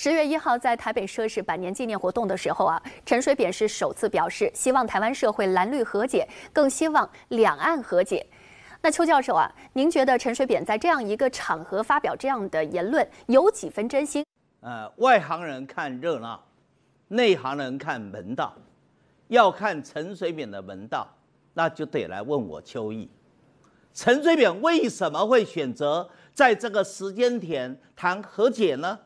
十月一号，在台北涉事百年纪念活动的时候啊，陈水扁是首次表示希望台湾社会蓝绿和解，更希望两岸和解。那邱教授啊，您觉得陈水扁在这样一个场合发表这样的言论，有几分真心？呃，外行人看热闹，内行人看门道。要看陈水扁的门道，那就得来问我邱毅。陈水扁为什么会选择在这个时间点谈和解呢？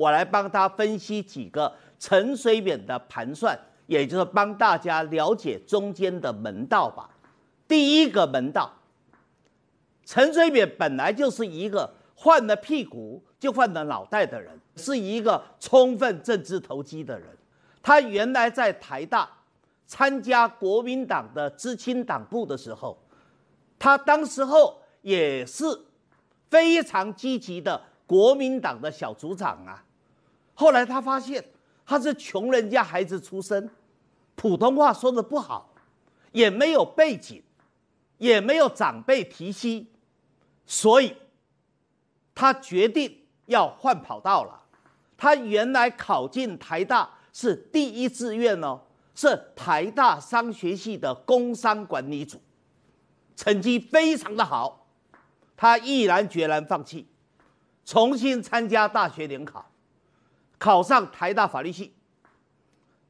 我来帮他分析几个陈水扁的盘算，也就是帮大家了解中间的门道吧。第一个门道，陈水扁本来就是一个换了屁股就换了脑袋的人，是一个充分政治投机的人。他原来在台大参加国民党的知青党部的时候，他当时候也是非常积极的国民党的小组长啊。后来他发现他是穷人家孩子出身，普通话说的不好，也没有背景，也没有长辈提携，所以，他决定要换跑道了。他原来考进台大是第一志愿哦，是台大商学系的工商管理组，成绩非常的好。他毅然决然放弃，重新参加大学联考。考上台大法律系，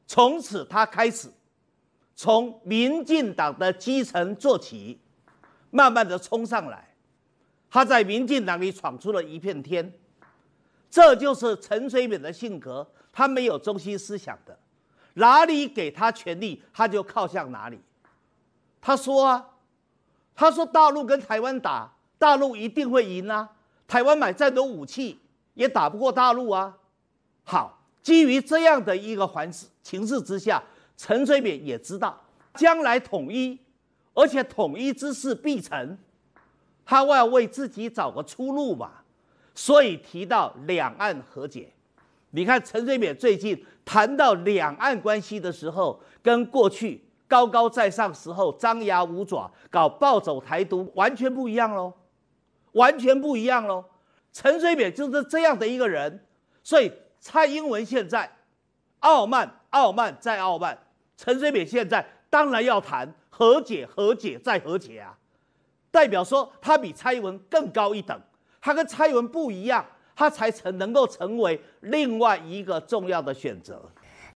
从此他开始从民进党的基层做起，慢慢的冲上来。他在民进党里闯出了一片天。这就是陈水扁的性格，他没有中心思想的，哪里给他权力他就靠向哪里。他说啊，他说大陆跟台湾打，大陆一定会赢啊，台湾买再多武器也打不过大陆啊。好，基于这样的一个环情势之下，陈水扁也知道将来统一，而且统一之势必成，他要为自己找个出路嘛，所以提到两岸和解。你看陈水扁最近谈到两岸关系的时候，跟过去高高在上时候张牙舞爪搞暴走台独完全不一样喽，完全不一样喽。陈水扁就是这样的一个人，所以。蔡英文现在傲慢，傲慢再傲慢；陈水扁现在当然要谈和解，和解再和解啊！代表说他比蔡英文更高一等，他跟蔡英文不一样，他才成能够成为另外一个重要的选择。